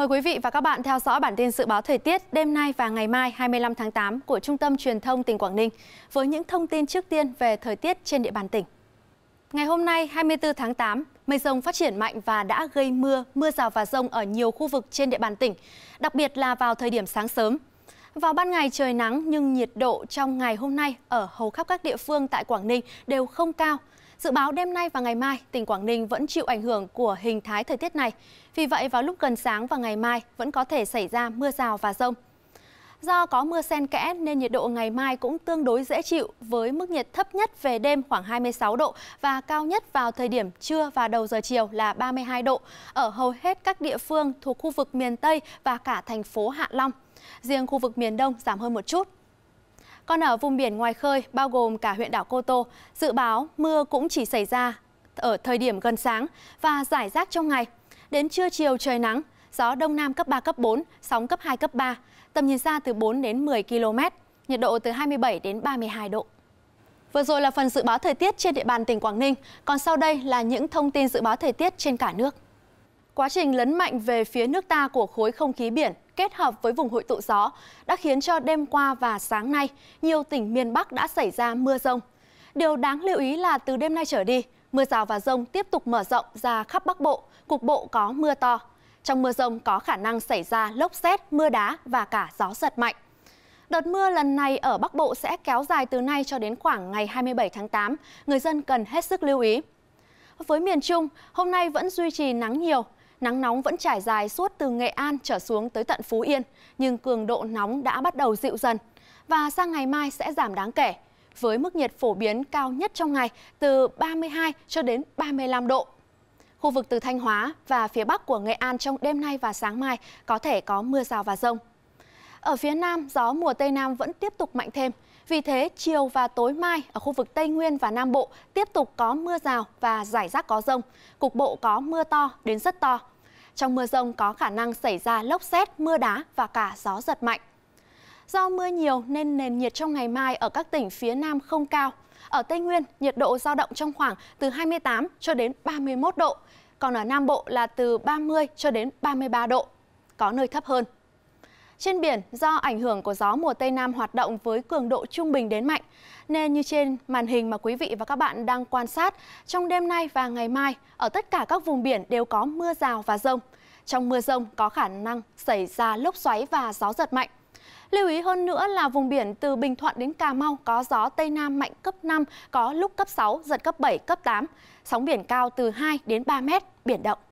Mời quý vị và các bạn theo dõi bản tin dự báo thời tiết đêm nay và ngày mai 25 tháng 8 của Trung tâm Truyền thông tỉnh Quảng Ninh với những thông tin trước tiên về thời tiết trên địa bàn tỉnh. Ngày hôm nay 24 tháng 8, mây rông phát triển mạnh và đã gây mưa, mưa rào và rông ở nhiều khu vực trên địa bàn tỉnh, đặc biệt là vào thời điểm sáng sớm. Vào ban ngày trời nắng nhưng nhiệt độ trong ngày hôm nay ở hầu khắp các địa phương tại Quảng Ninh đều không cao. Dự báo đêm nay và ngày mai, tỉnh Quảng Ninh vẫn chịu ảnh hưởng của hình thái thời tiết này. Vì vậy, vào lúc gần sáng và ngày mai vẫn có thể xảy ra mưa rào và rông. Do có mưa sen kẽ nên nhiệt độ ngày mai cũng tương đối dễ chịu với mức nhiệt thấp nhất về đêm khoảng 26 độ và cao nhất vào thời điểm trưa và đầu giờ chiều là 32 độ ở hầu hết các địa phương thuộc khu vực miền Tây và cả thành phố Hạ Long. Riêng khu vực miền Đông giảm hơn một chút còn ở vùng biển ngoài khơi, bao gồm cả huyện đảo Cô Tô, dự báo mưa cũng chỉ xảy ra ở thời điểm gần sáng và giải rác trong ngày. Đến trưa chiều trời nắng, gió đông nam cấp 3, cấp 4, sóng cấp 2, cấp 3, tầm nhìn xa từ 4 đến 10 km, nhiệt độ từ 27 đến 32 độ. Vừa rồi là phần dự báo thời tiết trên địa bàn tỉnh Quảng Ninh, còn sau đây là những thông tin dự báo thời tiết trên cả nước. Quá trình lấn mạnh về phía nước ta của khối không khí biển kết hợp với vùng hội tụ gió đã khiến cho đêm qua và sáng nay nhiều tỉnh miền Bắc đã xảy ra mưa rông. Điều đáng lưu ý là từ đêm nay trở đi, mưa rào và rông tiếp tục mở rộng ra khắp Bắc Bộ, cục bộ có mưa to. Trong mưa rông có khả năng xảy ra lốc xét, mưa đá và cả gió giật mạnh. Đợt mưa lần này ở Bắc Bộ sẽ kéo dài từ nay cho đến khoảng ngày 27 tháng 8. Người dân cần hết sức lưu ý. Với miền Trung, hôm nay vẫn duy trì nắng nhiều, nắng nóng vẫn trải dài suốt từ Nghệ An trở xuống tới tận Phú Yên, nhưng cường độ nóng đã bắt đầu dịu dần và sang ngày mai sẽ giảm đáng kể với mức nhiệt phổ biến cao nhất trong ngày từ 32 cho đến 35 độ. Khu vực từ Thanh Hóa và phía Bắc của Nghệ An trong đêm nay và sáng mai có thể có mưa rào và rông. Ở phía Nam, gió mùa Tây Nam vẫn tiếp tục mạnh thêm. Vì thế, chiều và tối mai ở khu vực Tây Nguyên và Nam Bộ tiếp tục có mưa rào và rải rác có rông. Cục bộ có mưa to đến rất to. Trong mưa rông có khả năng xảy ra lốc xét, mưa đá và cả gió giật mạnh. Do mưa nhiều nên nền nhiệt trong ngày mai ở các tỉnh phía Nam không cao. Ở Tây Nguyên, nhiệt độ dao động trong khoảng từ 28 cho đến 31 độ, còn ở Nam Bộ là từ 30 cho đến 33 độ, có nơi thấp hơn. Trên biển, do ảnh hưởng của gió mùa Tây Nam hoạt động với cường độ trung bình đến mạnh, nên như trên màn hình mà quý vị và các bạn đang quan sát, trong đêm nay và ngày mai, ở tất cả các vùng biển đều có mưa rào và rông. Trong mưa rông có khả năng xảy ra lốc xoáy và gió giật mạnh. Lưu ý hơn nữa là vùng biển từ Bình Thuận đến Cà Mau có gió Tây Nam mạnh cấp 5, có lúc cấp 6, giật cấp 7, cấp 8. Sóng biển cao từ 2 đến 3 mét, biển động.